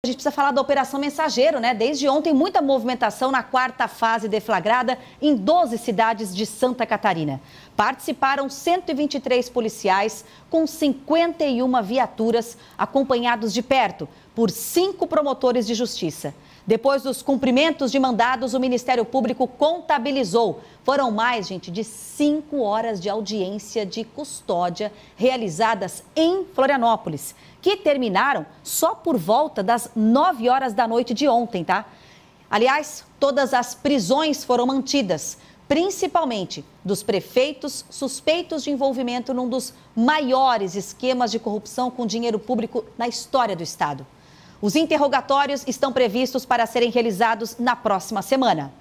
A gente precisa falar da Operação Mensageiro, né? Desde ontem, muita movimentação na quarta fase deflagrada em 12 cidades de Santa Catarina. Participaram 123 policiais com 51 viaturas acompanhados de perto por cinco promotores de justiça. Depois dos cumprimentos de mandados, o Ministério Público contabilizou. Foram mais, gente, de cinco horas de audiência de custódia realizadas em Florianópolis, que terminaram só por volta das nove horas da noite de ontem, tá? Aliás, todas as prisões foram mantidas, principalmente dos prefeitos suspeitos de envolvimento num dos maiores esquemas de corrupção com dinheiro público na história do Estado. Os interrogatórios estão previstos para serem realizados na próxima semana.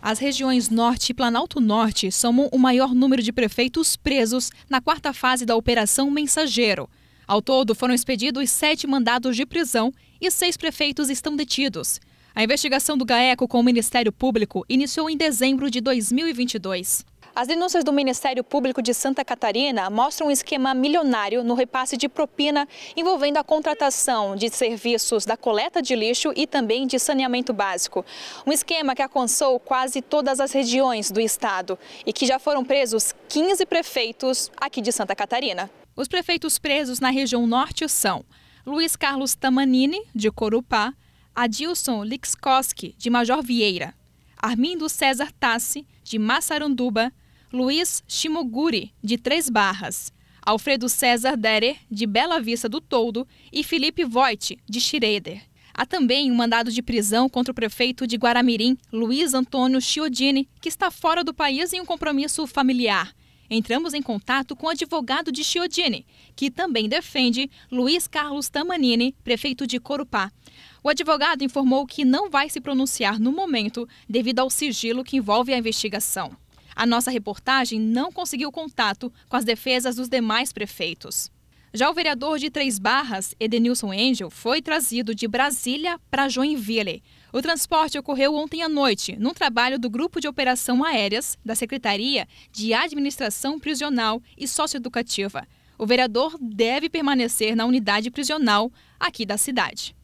As regiões Norte e Planalto Norte somam o maior número de prefeitos presos na quarta fase da Operação Mensageiro. Ao todo, foram expedidos sete mandados de prisão e seis prefeitos estão detidos. A investigação do GAECO com o Ministério Público iniciou em dezembro de 2022. As denúncias do Ministério Público de Santa Catarina mostram um esquema milionário no repasse de propina envolvendo a contratação de serviços da coleta de lixo e também de saneamento básico. Um esquema que alcançou quase todas as regiões do estado e que já foram presos 15 prefeitos aqui de Santa Catarina. Os prefeitos presos na região norte são Luiz Carlos Tamanini, de Corupá, Adilson Lixkoski, de Major Vieira, Armindo César Tassi, de Massaranduba, Luiz Shimoguri, de Três Barras, Alfredo César Derer, de Bela Vista do Toldo, e Felipe Voit, de Schroeder. Há também um mandado de prisão contra o prefeito de Guaramirim, Luiz Antônio Chiodini, que está fora do país em um compromisso familiar. Entramos em contato com o advogado de Chiodini, que também defende Luiz Carlos Tamanini, prefeito de Corupá. O advogado informou que não vai se pronunciar no momento devido ao sigilo que envolve a investigação. A nossa reportagem não conseguiu contato com as defesas dos demais prefeitos. Já o vereador de Três Barras, Edenilson Angel, foi trazido de Brasília para Joinville. O transporte ocorreu ontem à noite, num trabalho do Grupo de Operação Aéreas da Secretaria de Administração Prisional e Socioeducativa. O vereador deve permanecer na unidade prisional aqui da cidade.